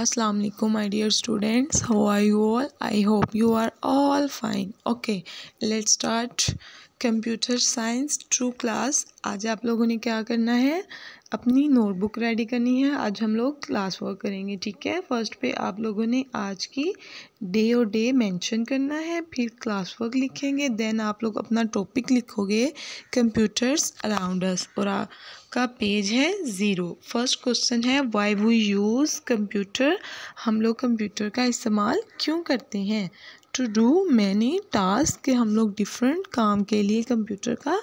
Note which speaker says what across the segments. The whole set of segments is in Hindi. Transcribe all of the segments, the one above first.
Speaker 1: अस्सलाम वालेकुम my dear students how are you all I hope you are all fine okay let's start computer science true class आज आप लोगों ने क्या करना है अपनी नोटबुक रेडी करनी है आज हम लोग क्लास वर्क करेंगे ठीक है फर्स्ट पे आप लोगों ने आज की डे और डे मेंशन करना है फिर क्लास वर्क लिखेंगे देन आप लोग अपना टॉपिक लिखोगे कंप्यूटर्स अराउंड अस और आपका पेज है ज़ीरो फर्स्ट क्वेश्चन है वाई वी यूज़ कंप्यूटर हम लोग कंप्यूटर का इस्तेमाल क्यों करते हैं टू डू मैनी टास्क के हम लोग डिफरेंट काम के लिए कंप्यूटर का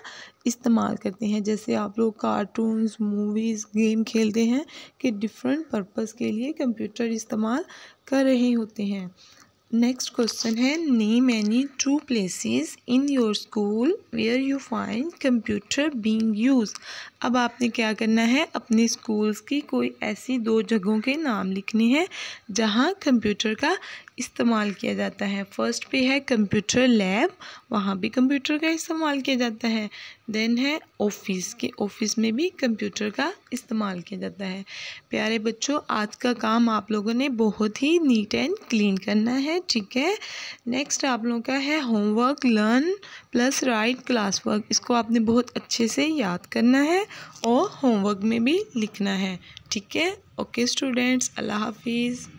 Speaker 1: इस्तेमाल करते हैं जैसे आप लोग कार्टून्स मूवीज़ गेम खेलते हैं कि डिफरेंट पर्पज़ के लिए कंप्यूटर इस्तेमाल कर रहे होते हैं नेक्स्ट क्वेश्चन है name any two places in your school where you find computer being use अब आपने क्या करना है अपने स्कूल्स की कोई ऐसी दो जगहों के नाम लिखने हैं जहां कंप्यूटर का इस्तेमाल किया जाता है फर्स्ट पे है कंप्यूटर लैब वहाँ भी कंप्यूटर का इस्तेमाल किया जाता है देन है ऑफिस के ऑफिस में भी कंप्यूटर का इस्तेमाल किया जाता है प्यारे बच्चों आज का काम आप लोगों ने बहुत ही नीट एंड क्लीन करना है ठीक है नेक्स्ट आप लोगों का है homework learn plus write class work इसको आपने बहुत अच्छे से याद करना है और होमवर्क में भी लिखना है ठीक है ओके स्टूडेंट्स अल्लाह हाफिज़